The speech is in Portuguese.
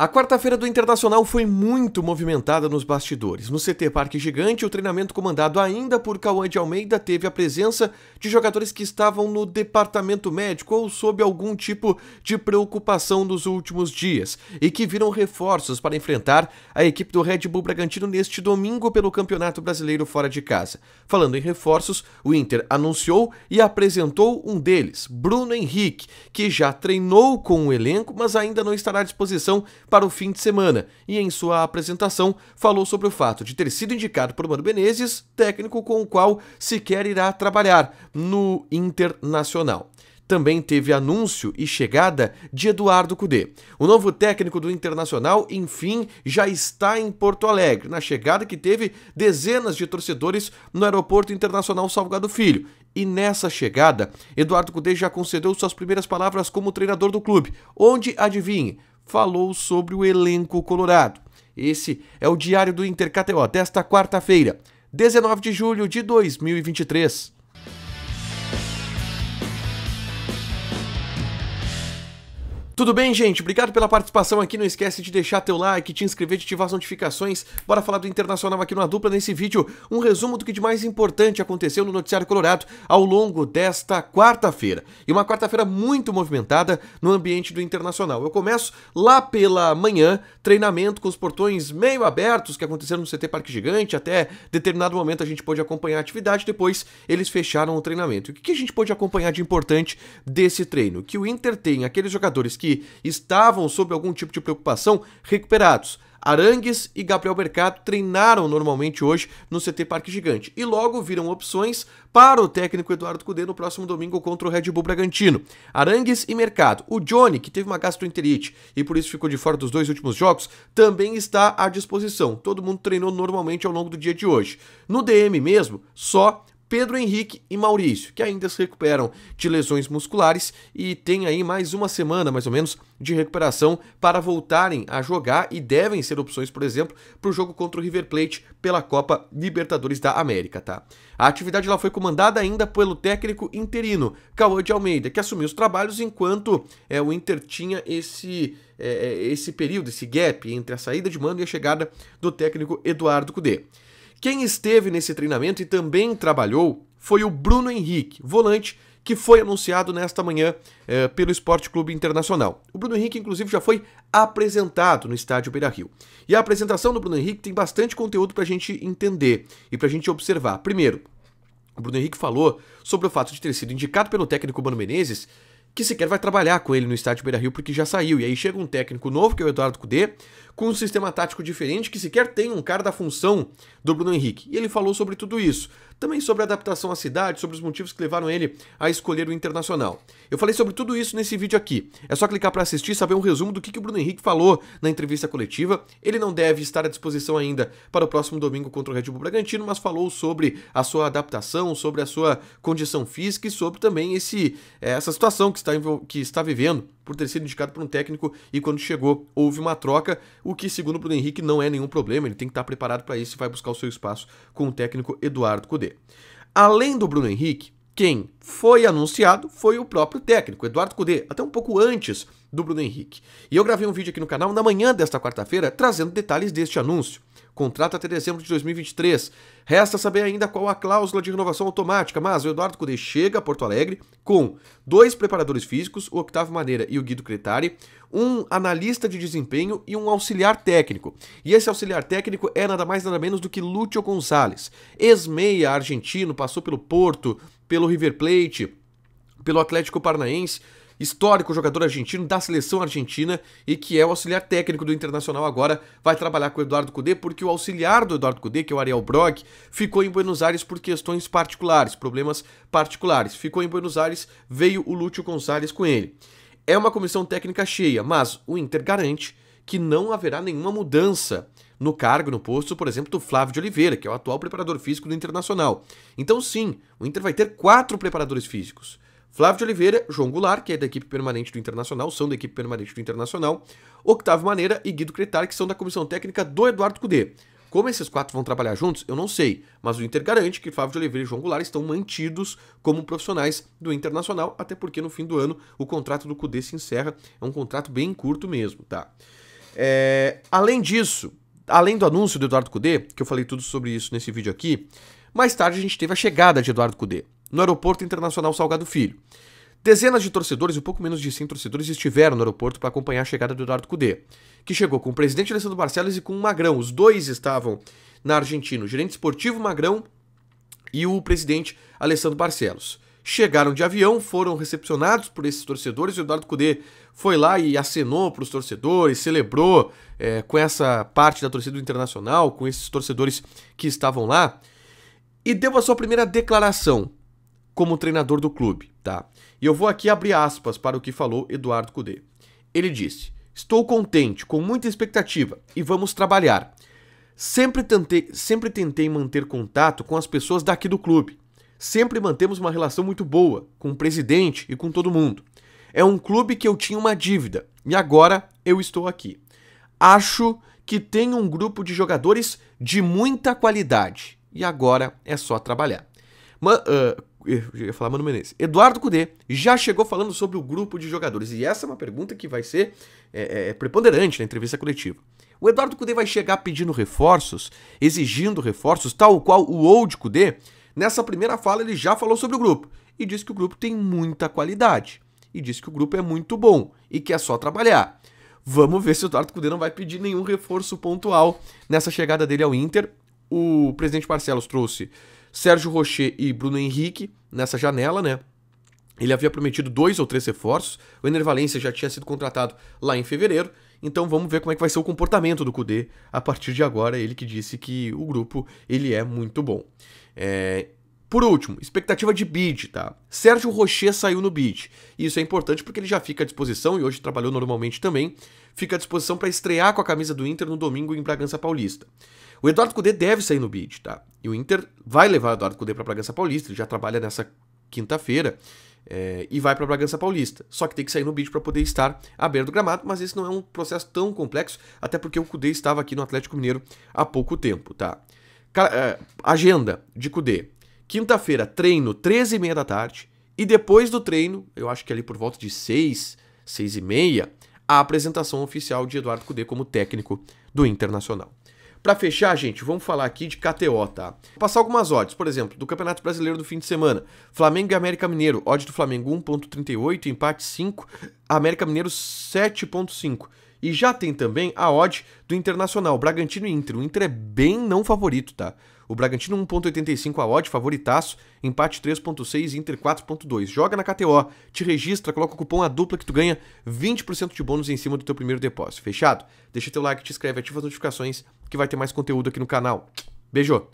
A quarta-feira do Internacional foi muito movimentada nos bastidores. No CT Parque Gigante, o treinamento comandado ainda por Cauã de Almeida teve a presença de jogadores que estavam no departamento médico ou sob algum tipo de preocupação nos últimos dias e que viram reforços para enfrentar a equipe do Red Bull Bragantino neste domingo pelo Campeonato Brasileiro fora de casa. Falando em reforços, o Inter anunciou e apresentou um deles, Bruno Henrique, que já treinou com o elenco, mas ainda não estará à disposição para o fim de semana e, em sua apresentação, falou sobre o fato de ter sido indicado por Mano Menezes, técnico com o qual sequer irá trabalhar no Internacional também teve anúncio e chegada de Eduardo Cudê. O novo técnico do Internacional, enfim, já está em Porto Alegre, na chegada que teve dezenas de torcedores no Aeroporto Internacional Salgado Filho. E nessa chegada, Eduardo Cudê já concedeu suas primeiras palavras como treinador do clube, onde, adivinhe, falou sobre o elenco colorado. Esse é o Diário do Intercateó desta quarta-feira, 19 de julho de 2023. Tudo bem, gente? Obrigado pela participação aqui. Não esquece de deixar teu like, te inscrever, de ativar as notificações. Bora falar do Internacional aqui na dupla nesse vídeo. Um resumo do que de mais importante aconteceu no Noticiário Colorado ao longo desta quarta-feira. E uma quarta-feira muito movimentada no ambiente do Internacional. Eu começo lá pela manhã, treinamento com os portões meio abertos que aconteceram no CT Parque Gigante. Até determinado momento a gente pôde acompanhar a atividade. Depois eles fecharam o treinamento. E o que a gente pôde acompanhar de importante desse treino? Que o Inter tem aqueles jogadores que que estavam sob algum tipo de preocupação recuperados. Arangues e Gabriel Mercado treinaram normalmente hoje no CT Parque Gigante e logo viram opções para o técnico Eduardo Cudê no próximo domingo contra o Red Bull Bragantino. Arangues e Mercado. O Johnny, que teve uma gastroenterite e por isso ficou de fora dos dois últimos jogos, também está à disposição. Todo mundo treinou normalmente ao longo do dia de hoje. No DM mesmo, só Pedro Henrique e Maurício, que ainda se recuperam de lesões musculares e têm aí mais uma semana, mais ou menos, de recuperação para voltarem a jogar e devem ser opções, por exemplo, para o jogo contra o River Plate pela Copa Libertadores da América, tá? A atividade lá foi comandada ainda pelo técnico interino, Cauã de Almeida, que assumiu os trabalhos enquanto é, o Inter tinha esse, é, é esse período, esse gap entre a saída de mando e a chegada do técnico Eduardo Cudê. Quem esteve nesse treinamento e também trabalhou foi o Bruno Henrique, volante que foi anunciado nesta manhã eh, pelo Esporte Clube Internacional. O Bruno Henrique, inclusive, já foi apresentado no estádio Beira Rio. E a apresentação do Bruno Henrique tem bastante conteúdo para a gente entender e para a gente observar. Primeiro, o Bruno Henrique falou sobre o fato de ter sido indicado pelo técnico Mano Menezes que sequer vai trabalhar com ele no estádio Beira Rio porque já saiu. E aí chega um técnico novo, que é o Eduardo Cudê, com um sistema tático diferente que sequer tem um cara da função do Bruno Henrique. E ele falou sobre tudo isso. Também sobre a adaptação à cidade, sobre os motivos que levaram ele a escolher o Internacional. Eu falei sobre tudo isso nesse vídeo aqui. É só clicar para assistir e saber um resumo do que, que o Bruno Henrique falou na entrevista coletiva. Ele não deve estar à disposição ainda para o próximo domingo contra o Red Bull Bragantino, mas falou sobre a sua adaptação, sobre a sua condição física e sobre também esse, eh, essa situação que está, que está vivendo por ter sido indicado por um técnico e quando chegou houve uma troca o que, segundo o Bruno Henrique, não é nenhum problema, ele tem que estar preparado para isso e vai buscar o seu espaço com o técnico Eduardo Cudê. Além do Bruno Henrique, quem foi anunciado foi o próprio técnico, Eduardo Cudê, até um pouco antes do Bruno Henrique. E eu gravei um vídeo aqui no canal na manhã desta quarta-feira trazendo detalhes deste anúncio. Contrato até dezembro de 2023. Resta saber ainda qual a cláusula de renovação automática, mas o Eduardo Cudê chega a Porto Alegre com dois preparadores físicos, o Octavio Maneira e o Guido Cretari, um analista de desempenho e um auxiliar técnico. E esse auxiliar técnico é nada mais nada menos do que Lúcio Gonçalves, ex-meia argentino, passou pelo Porto, pelo River Plate, pelo Atlético Paranaense, histórico jogador argentino da seleção argentina e que é o auxiliar técnico do Internacional agora, vai trabalhar com o Eduardo Cudê, porque o auxiliar do Eduardo Cudê, que é o Ariel Brock, ficou em Buenos Aires por questões particulares, problemas particulares. Ficou em Buenos Aires, veio o Lúcio Gonçalves com ele. É uma comissão técnica cheia, mas o Inter garante que não haverá nenhuma mudança no cargo, no posto, por exemplo, do Flávio de Oliveira, que é o atual preparador físico do Internacional. Então, sim, o Inter vai ter quatro preparadores físicos. Flávio de Oliveira, João Goulart, que é da equipe permanente do Internacional, são da equipe permanente do Internacional, Octavio Maneira e Guido Cretar, que são da comissão técnica do Eduardo Cudê. Como esses quatro vão trabalhar juntos, eu não sei, mas o Inter garante que Flávio de Oliveira e João Goulart estão mantidos como profissionais do Internacional, até porque no fim do ano o contrato do Cudê se encerra, é um contrato bem curto mesmo, tá? É... Além disso, além do anúncio do Eduardo Cudê, que eu falei tudo sobre isso nesse vídeo aqui, mais tarde a gente teve a chegada de Eduardo Cudê no Aeroporto Internacional Salgado Filho. Dezenas de torcedores, um pouco menos de 100 torcedores, estiveram no aeroporto para acompanhar a chegada do Eduardo Cudê, que chegou com o presidente Alessandro Barcelos e com o Magrão. Os dois estavam na Argentina, o gerente esportivo Magrão e o presidente Alessandro Barcelos chegaram de avião, foram recepcionados por esses torcedores e o Eduardo Cudê foi lá e acenou para os torcedores, celebrou é, com essa parte da torcida internacional, com esses torcedores que estavam lá e deu a sua primeira declaração como treinador do clube, tá? E eu vou aqui abrir aspas para o que falou Eduardo Cudê. Ele disse: "Estou contente, com muita expectativa e vamos trabalhar. Sempre tentei, sempre tentei manter contato com as pessoas daqui do clube." sempre mantemos uma relação muito boa com o presidente e com todo mundo. É um clube que eu tinha uma dívida e agora eu estou aqui. Acho que tem um grupo de jogadores de muita qualidade e agora é só trabalhar. Ma uh, eu ia falar Mano Menezes. Eduardo Cudê já chegou falando sobre o grupo de jogadores e essa é uma pergunta que vai ser é, é, é preponderante na entrevista coletiva. O Eduardo Cudê vai chegar pedindo reforços, exigindo reforços, tal qual o Old Cudê, Nessa primeira fala, ele já falou sobre o grupo e disse que o grupo tem muita qualidade e disse que o grupo é muito bom e que é só trabalhar. Vamos ver se o Eduardo Cudê não vai pedir nenhum reforço pontual nessa chegada dele ao Inter. O presidente Marcelos trouxe Sérgio Rocher e Bruno Henrique nessa janela, né? Ele havia prometido dois ou três reforços. O Enervalência já tinha sido contratado lá em fevereiro. Então vamos ver como é que vai ser o comportamento do Cudê a partir de agora. Ele que disse que o grupo ele é muito bom. É, por último, expectativa de bid, tá? Sérgio Rocher saiu no bid. Isso é importante porque ele já fica à disposição e hoje trabalhou normalmente também. Fica à disposição para estrear com a camisa do Inter no domingo em Bragança Paulista. O Eduardo Cudê deve sair no bid, tá? E o Inter vai levar o Eduardo Cudê para Bragança Paulista, ele já trabalha nessa quinta-feira é, e vai para Bragança Paulista. Só que tem que sair no bid para poder estar à beira do gramado, mas esse não é um processo tão complexo, até porque o Cudê estava aqui no Atlético Mineiro há pouco tempo, tá? Cara, é, agenda de Cudê. Quinta-feira, treino, 13 e meia da tarde. E depois do treino, eu acho que é ali por volta de 6, 6 e meia, a apresentação oficial de Eduardo Cudê como técnico do Internacional. Para fechar, gente, vamos falar aqui de KTO, tá? Vou passar algumas odds, por exemplo, do Campeonato Brasileiro do fim de semana. Flamengo e América Mineiro, odds do Flamengo 1.38, empate 5, América Mineiro 7.5. E já tem também a odd do Internacional, Bragantino e Inter. O Inter é bem não favorito, tá? O Bragantino 1.85 a odd, favoritaço, empate 3.6, Inter 4.2. Joga na KTO, te registra, coloca o cupom a dupla que tu ganha 20% de bônus em cima do teu primeiro depósito. Fechado? Deixa teu like, te inscreve, ativa as notificações que vai ter mais conteúdo aqui no canal. Beijo.